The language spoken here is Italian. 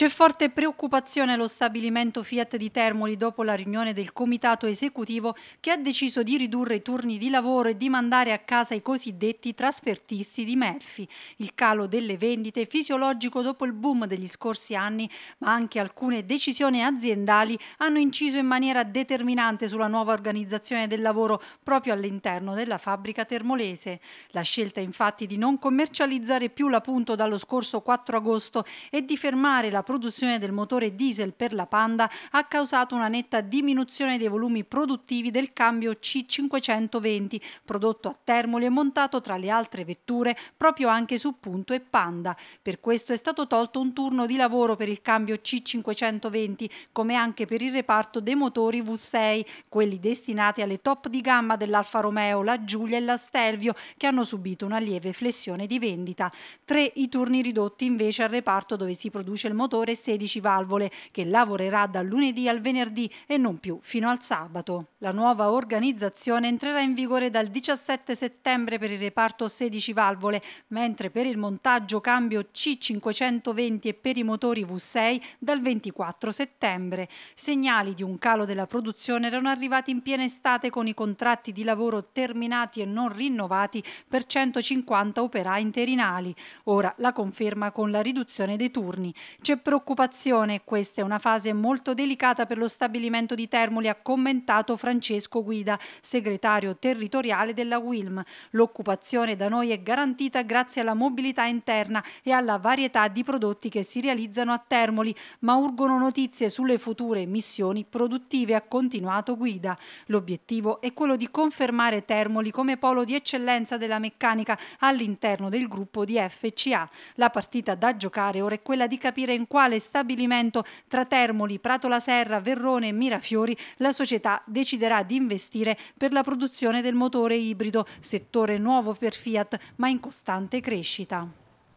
C'è forte preoccupazione allo stabilimento Fiat di Termoli dopo la riunione del comitato esecutivo che ha deciso di ridurre i turni di lavoro e di mandare a casa i cosiddetti trasfertisti di Melfi. Il calo delle vendite fisiologico dopo il boom degli scorsi anni, ma anche alcune decisioni aziendali hanno inciso in maniera determinante sulla nuova organizzazione del lavoro proprio all'interno della fabbrica termolese. La scelta infatti di non commercializzare più l'appunto dallo scorso 4 agosto e di fermare la produzione del motore diesel per la Panda ha causato una netta diminuzione dei volumi produttivi del cambio C520, prodotto a Termoli e montato tra le altre vetture proprio anche su Punto e Panda. Per questo è stato tolto un turno di lavoro per il cambio C520, come anche per il reparto dei motori V6, quelli destinati alle top di gamma dell'Alfa Romeo, la Giulia e la Stelvio, che hanno subito una lieve flessione di vendita. Tre i turni ridotti invece al reparto dove si produce il motore motore 16 valvole che lavorerà dal lunedì al venerdì e non più fino al sabato. La nuova organizzazione entrerà in vigore dal 17 settembre per il reparto 16 valvole, mentre per il montaggio cambio C520 e per i motori V6 dal 24 settembre. Segnali di un calo della produzione erano arrivati in piena estate con i contratti di lavoro terminati e non rinnovati per 150 operai interinali. Ora la conferma con la riduzione dei turni. C'è preoccupazione. Questa è una fase molto delicata per lo stabilimento di Termoli, ha commentato Francesco Guida, segretario territoriale della WILM. L'occupazione da noi è garantita grazie alla mobilità interna e alla varietà di prodotti che si realizzano a Termoli, ma urgono notizie sulle future missioni produttive, ha continuato Guida. L'obiettivo è quello di confermare Termoli come polo di eccellenza della meccanica all'interno del gruppo di FCA. La partita da giocare ora è quella di capire in quale quale stabilimento tra Termoli, Prato la Serra, Verrone e Mirafiori la società deciderà di investire per la produzione del motore ibrido, settore nuovo per Fiat ma in costante crescita.